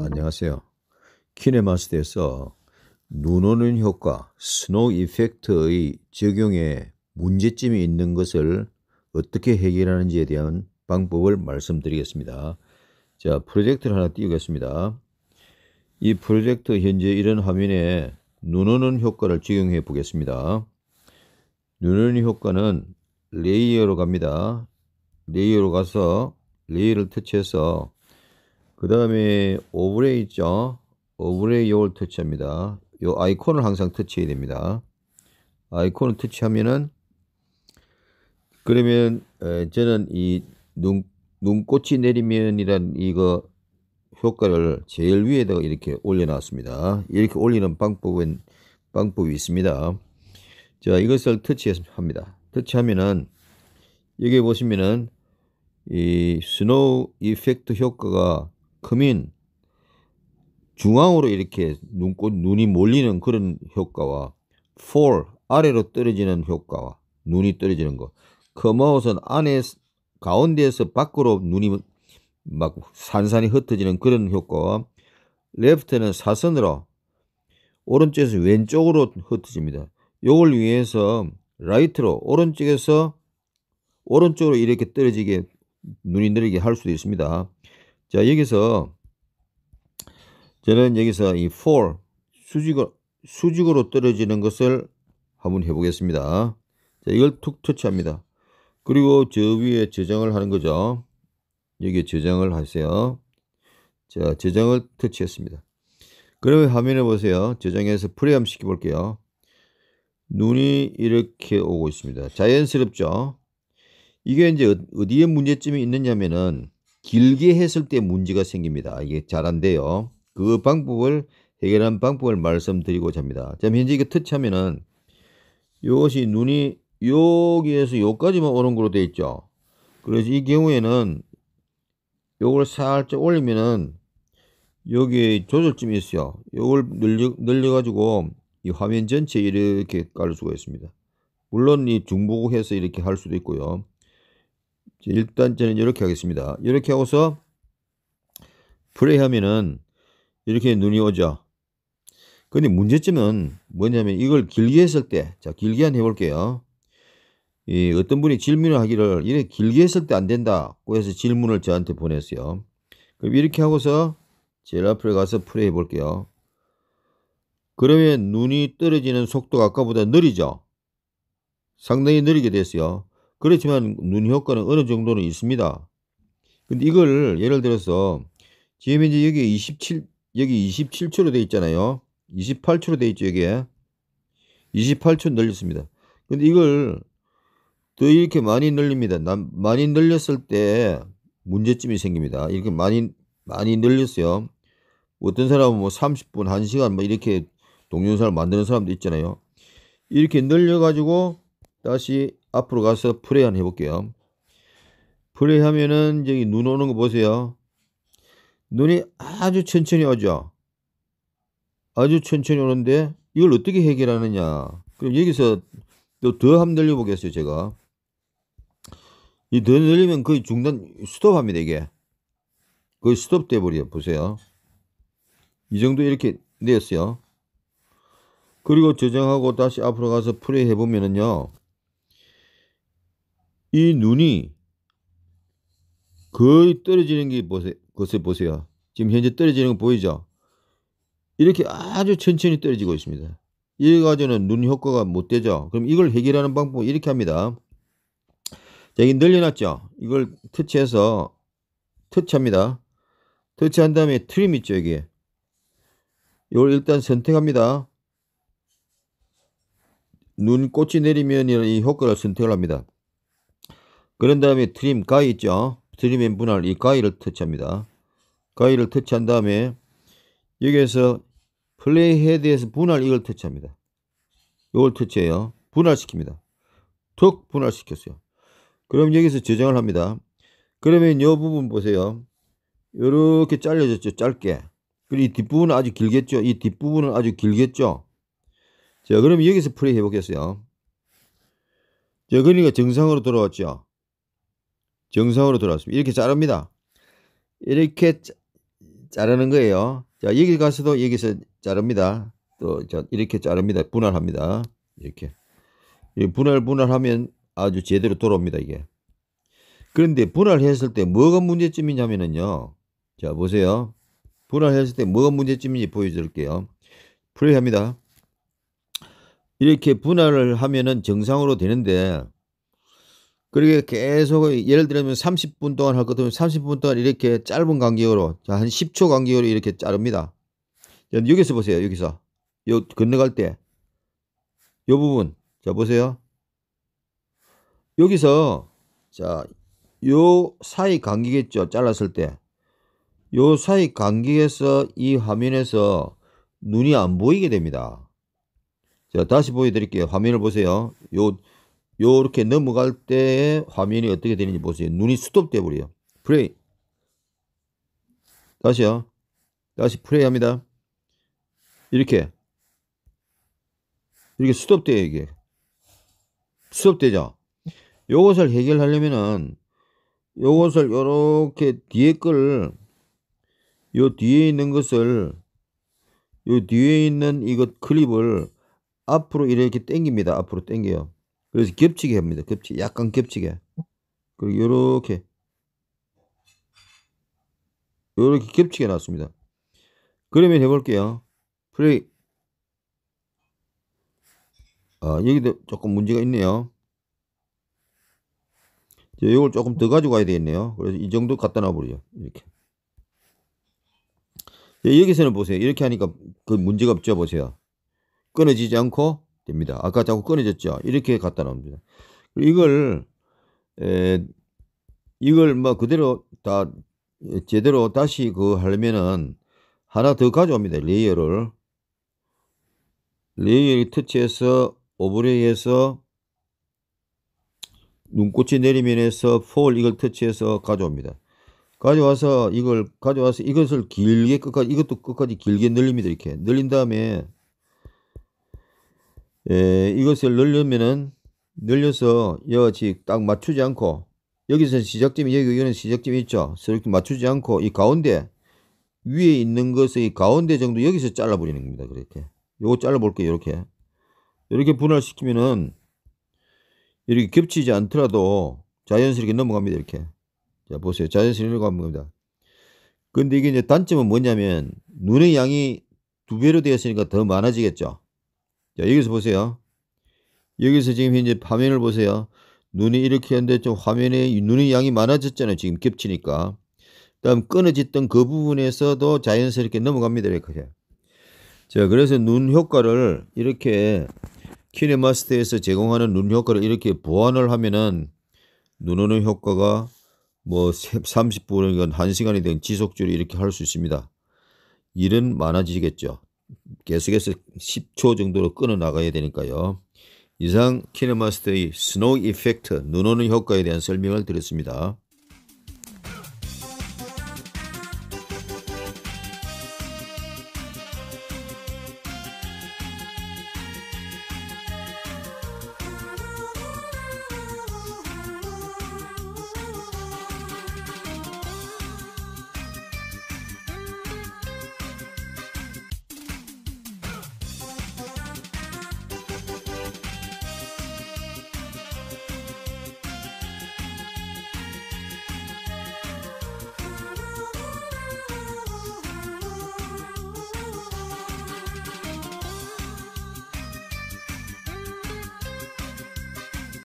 안녕하세요. 키네마스터에서 눈 오는 효과, 스노우 이펙트의 적용에 문제점이 있는 것을 어떻게 해결하는지에 대한 방법을 말씀드리겠습니다. 자, 프로젝트를 하나 띄우겠습니다. 이 프로젝트 현재 이런 화면에 눈 오는 효과를 적용해 보겠습니다. 눈 오는 효과는 레이어로 갑니다. 레이어로 가서 레이를 터치해서 그 다음에 오브레 이 있죠. 오브레 이 요를 터치합니다. 요 아이콘을 항상 터치해야 됩니다. 아이콘을 터치하면은 그러면 저는 이 눈, 눈꽃이 내리면이란 이거 효과를 제일 위에다가 이렇게 올려놨습니다. 이렇게 올리는 방법은 방법이 있습니다. 자 이것을 터치합니다. 터치하면은 여기 보시면은 이 스노우 이펙트 효과가 크민 중앙으로 이렇게 눈꽃 눈이 몰리는 그런 효과와 fall 아래로 떨어지는 효과와 눈이 떨어지는 거 커머웃은 그 안에 가운데에서 밖으로 눈이 막 산산이 흩어지는 그런 효과와 레프트는 사선으로 오른쪽에서 왼쪽으로 흩어집니다. 요걸 위해서 라이트로 오른쪽에서 오른쪽으로 이렇게 떨어지게 눈이 내리게 할 수도 있습니다. 자, 여기서 저는 여기서 이 for 수직으로, 수직으로 떨어지는 것을 한번 해보겠습니다. 자, 이걸 툭 터치합니다. 그리고 저 위에 저장을 하는 거죠. 여기에 저장을 하세요. 자, 저장을 터치했습니다. 그러면 화면에 보세요. 저장해서 프레임 시켜 볼게요. 눈이 이렇게 오고 있습니다. 자연스럽죠? 이게 이제 어, 어디에 문제점이 있느냐면은 길게 했을 때 문제가 생깁니다. 이게 잘 안돼요. 그 방법을 해결한 방법을 말씀드리고자 합니다. 자, 현재 이게 터치하면은 이것이 눈이 여기에서 여기까지만 오는 걸로 되어 있죠. 그래서 이 경우에는 요걸 살짝 올리면은 여기 에 조절점이 있어요. 요걸 늘려, 늘려가지고 이 화면 전체 이렇게 깔 수가 있습니다. 물론 이 중복해서 이렇게 할 수도 있고요. 일단 저는 이렇게 하겠습니다. 이렇게 하고서 플레이 하면은 이렇게 눈이 오죠. 근데 문제점은 뭐냐면 이걸 길게 했을 때, 자, 길게 한 해볼게요. 이 어떤 분이 질문을 하기를 이렇게 길게 했을 때 안 된다고 해서 질문을 저한테 보냈어요. 그럼 이렇게 하고서 제일 앞으로 가서 플레이 해볼게요. 그러면 눈이 떨어지는 속도가 아까보다 느리죠? 상당히 느리게 됐어요. 그렇지만 눈 효과는 어느 정도는 있습니다. 근데 이걸 예를 들어서 지금 현재 여기 27 여기 27초로 되어 있잖아요. 28초로 되어 있죠, 여기에. 28초 늘렸습니다. 근데 이걸 또 이렇게 많이 늘립니다. 많이 늘렸을 때 문제점이 생깁니다. 이렇게 많이 많이 늘렸어요. 뭐 어떤 사람은 뭐 30분, 1시간 뭐 이렇게 동영상을 만드는 사람도 있잖아요. 이렇게 늘려 가지고 다시 앞으로 가서 프레한 해볼게요. 프레하면은 여기눈 오는 거 보세요. 눈이 아주 천천히 오죠. 아주 천천히 오는데 이걸 어떻게 해결하느냐. 그럼 여기서 또 더함 늘려 보겠어요, 제가. 이 더 늘리면 거의 중단, 스톱합니다, 이게. 거의 스톱 돼버려요, 보세요. 이 정도 이렇게 내었어요. 그리고 저장하고 다시 앞으로 가서 플레이 해보면은요. 이 눈이 거의 떨어지는 게 보세요. 것을 보세요. 지금 현재 떨어지는 거 보이죠? 이렇게 아주 천천히 떨어지고 있습니다. 이래 가지고는 눈 효과가 못 되죠. 그럼 이걸 해결하는 방법은 이렇게 합니다. 자, 여기 늘려놨죠? 이걸 터치해서 터치합니다. 터치한 다음에 트림 있죠, 여기. 이걸 일단 선택합니다. 눈 꽃이 내리면 이 효과를 선택을 합니다. 그런 다음에 트림 가이 있죠. 트림 앤 분할 이가이를 터치합니다. 가이를 터치한 다음에 여기에서 플레이 헤드에서 분할 이걸 터치합니다. 이걸 터치해요. 분할시킵니다. 툭 분할시켰어요. 그럼 여기서 저장을 합니다. 그러면 이 부분 보세요. 이렇게 잘려졌죠. 짧게. 그리고 이 뒷부분은 아주 길겠죠. 이 뒷부분은 아주 길겠죠. 자, 그럼 여기서 플레이 해보겠어요. 자, 그러니까 정상으로 돌아왔죠. 정상으로 돌아왔습니다. 이렇게 자릅니다. 이렇게 자, 자르는 거예요. 자, 여기 가서도 여기서 자릅니다. 또 자, 이렇게 자릅니다. 분할합니다. 이렇게. 분할 분할하면 아주 제대로 돌아옵니다. 이게. 그런데 분할했을 때 뭐가 문제점이냐면요 자, 보세요. 분할했을 때 뭐가 문제점인지 보여드릴게요. 플레이합니다. 이렇게 분할을 하면은 정상으로 되는데 그리고 계속 예를 들면 30분 동안 할 것이면 30분 동안 이렇게 짧은 간격으로 한 10초 간격으로 이렇게 자릅니다. 여기서 보세요. 여기서 요 건너갈 때요 부분 자 보세요. 여기서 자요 사이 간격이죠 잘랐을 때요 사이 간격에서 이 화면에서 눈이 안 보이게 됩니다. 자 다시 보여드릴게요. 화면을 보세요. 요 요렇게 넘어갈 때 화면이 어떻게 되는지 보세요. 눈이 스톱돼 버려요. 플레이. 다시요. 다시 플레이 합니다. 이렇게. 이렇게 스톱돼요, 이게. 스톱되죠? 요것을 해결하려면은 요것을 요렇게 뒤에 걸, 요 뒤에 있는 것을 요 뒤에 있는 이것 클립을 앞으로 이렇게 당깁니다. 앞으로 당겨요. 그래서 겹치게 합니다. 겹치, 약간 겹치게. 그리고 요렇게. 요렇게 겹치게 놨습니다 그러면 해볼게요. 플레이. 아, 여기도 조금 문제가 있네요. 이걸 제이 조금 더 가지고 가야 되겠네요. 그래서 이 정도 갖다 놔버리죠. 이렇게. 예, 여기서는 보세요. 이렇게 하니까 그 문제가 없죠. 보세요. 끊어지지 않고 됩니다. 아까 자꾸 꺼내졌죠. 이렇게 갖다 놓습니다. 이걸 에, 이걸 뭐 그대로 다 제대로 다시 그 하려면은 하나 더 가져옵니다. 레이어를 레이어를 터치해서 오브레이에서 눈꽃이 내리면에서 폴 이걸 터치해서 가져옵니다. 가져와서 이걸 가져와서 이것을 길게 끝까지 이것도 끝까지 길게 늘립니다. 이렇게 늘린 다음에 에, 예, 이것을 늘려면은 늘려서 여지 딱 맞추지 않고 여기서 시작점이 여기 여기는 시작점이 있죠. 이렇게 맞추지 않고 이 가운데 위에 있는 것의 가운데 정도 여기서 잘라버리는 겁니다. 그렇게 요거 잘라볼게요. 이렇게 이렇게 분할시키면은 이렇게 겹치지 않더라도 자연스럽게 넘어갑니다. 이렇게 자 보세요. 자연스럽게 넘어갑니다. 근데 이게 이제 단점은 뭐냐면 눈의 양이 두 배로 되었으니까 더 많아지겠죠. 자, 여기서 보세요. 여기서 지금 이제 화면을 보세요. 눈이 이렇게 했는데 좀 화면에 눈의 양이 많아졌잖아요. 지금 겹치니까. 그 다음 끊어졌던 그 부분에서도 자연스럽게 넘어갑니다. 이렇게. 자, 그래서 눈 효과를 이렇게 키네마스터에서 제공하는 눈 효과를 이렇게 보완을 하면은 눈 오는 효과가 뭐 30분이건 1시간이된 지속적으로 이렇게 할 수 있습니다. 일은 많아지겠죠. 계속해서 10초 정도로 끊어 나가야 되니까요. 이상 키네마스터의 스노우 이펙트, 눈 오는 효과에 대한 설명을 드렸습니다.